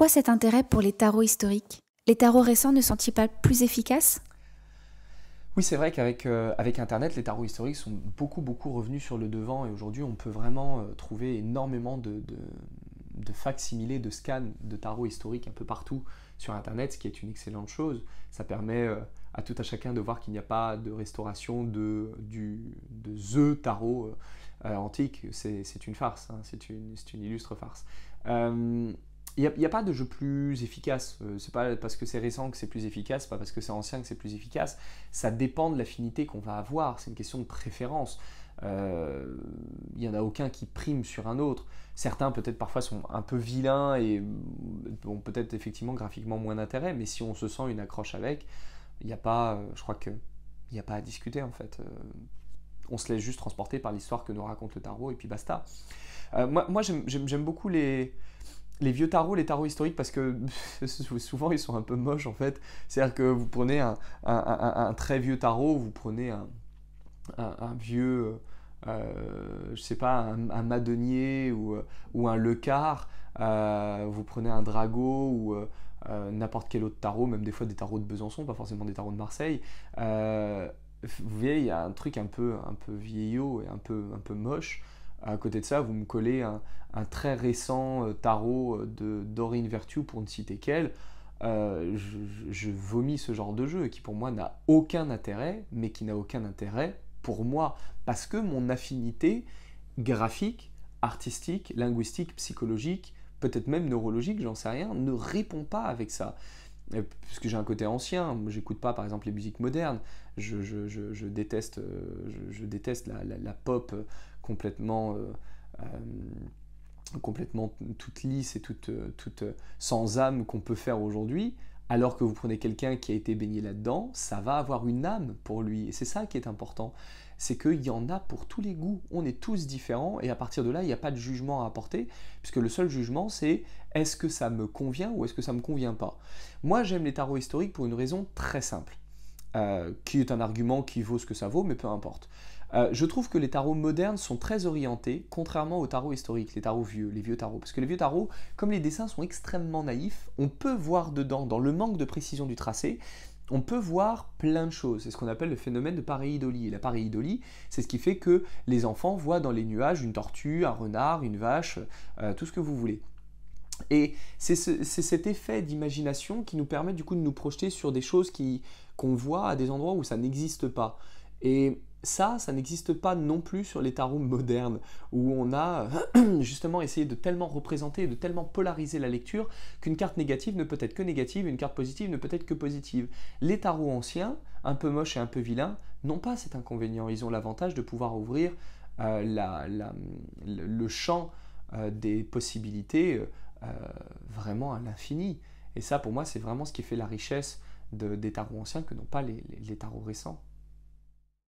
Pourquoi cet intérêt pour les tarots historiques Les tarots récents ne sont-ils pas plus efficaces oui, c'est vrai qu'avec euh, Internet, les tarots historiques sont beaucoup, beaucoup revenus sur le devant et aujourd'hui, on peut vraiment euh, trouver énormément de, de, facsimilés, de scans de tarots historiques un peu partout sur Internet, ce qui est une excellente chose. Ça permet euh, à tout à chacun de voir qu'il n'y a pas de restauration de, du, The Tarot antique. C'est une farce, hein. c'est une, illustre farce il n'y a, pas de jeu plus efficace. Euh, c'est pas parce que c'est récent que c'est plus efficace, pas parce que c'est ancien que c'est plus efficace. Ça dépend de l'affinité qu'on va avoir. C'est une question de préférence. Il euh, y n'y en a aucun qui prime sur un autre. Certains, peut-être parfois, sont un peu vilains et ont peut-être effectivement graphiquement moins d'intérêt, mais si on se sent une accroche avec, il n'y a pas, euh, je crois que, il n'y a pas à discuter en fait. on se laisse juste transporter par l'histoire que nous raconte le tarot et puis basta. moi, moi j'aime beaucoup les, les vieux tarots, les tarots historiques, parce que souvent ils sont un peu moches en fait. C'est-à-dire que vous prenez un, très vieux tarot, vous prenez un, vieux, je euh, euh, je sais pas, un, madonnier euh, ou, un lecard, vous prenez un drago ou n'importe quel autre tarot, même des fois des tarots de Besançon, pas forcément des tarots de Marseille. vous voyez, il y a un truc un peu, un peu vieillot et un peu, un peu moche. À côté de ça, vous me collez un, très récent euh, tarot euh, de Dorine Vertu pour ne citer qu'elle. Euh, je, je, vomis ce genre de jeu qui pour moi n'a aucun intérêt, mais qui n'a aucun intérêt pour moi, parce que mon affinité graphique, artistique, linguistique, psychologique, peut-être même neurologique, j'en sais rien, ne répond pas avec ça puisque j'ai un côté ancien, j'écoute pas par exemple les musiques modernes, je, euh, déteste, la, pop euh, complètement, euh, complètement toute lisse et toute sans âme qu'on peut faire aujourd'hui. Alors que vous prenez quelqu'un qui a été baigné là-dedans, ça va avoir une âme pour lui. Et c'est ça qui est important. C'est qu'il y en a pour tous les goûts. On est tous différents et à partir de là, il n'y a pas de jugement à apporter, puisque le seul jugement, c'est est-ce que ça me convient ou est-ce que ça ne me convient pas. Moi, j'aime les tarots historiques pour une raison très simple. Euh, qui est un argument qui vaut ce que ça vaut, mais peu importe. Euh, je trouve que les tarots modernes sont très orientés, contrairement aux tarots historiques, les tarots vieux, les vieux tarots. Parce que les vieux tarots, comme les dessins sont extrêmement naïfs, on peut voir dedans, dans le manque de précision du tracé, on peut voir plein de choses. C'est ce qu'on appelle le phénomène de pareidolie. Et la pareidolie, c'est ce qui fait que les enfants voient dans les nuages une tortue, un renard, une vache, euh, tout ce que vous voulez. Et c'est cet effet d'imagination qui nous permet du coup de nous projeter sur des choses qui, qu'on voit à des endroits où ça n'existe pas. Et ça, ça n'existe pas non plus sur les tarots modernes, où on a justement essayé de tellement représenter, de tellement polariser la lecture, qu'une carte négative ne peut être que négative, une carte positive ne peut être que positive. Les tarots anciens, un peu moches et un peu vilains, n'ont pas cet inconvénient. Ils ont l'avantage de pouvoir ouvrir euh, le champ euh, des possibilités euh, vraiment à l'infini. Et ça, pour moi, c'est vraiment ce qui fait la richesse de, des tarots anciens que n'ont pas les, les tarots récents.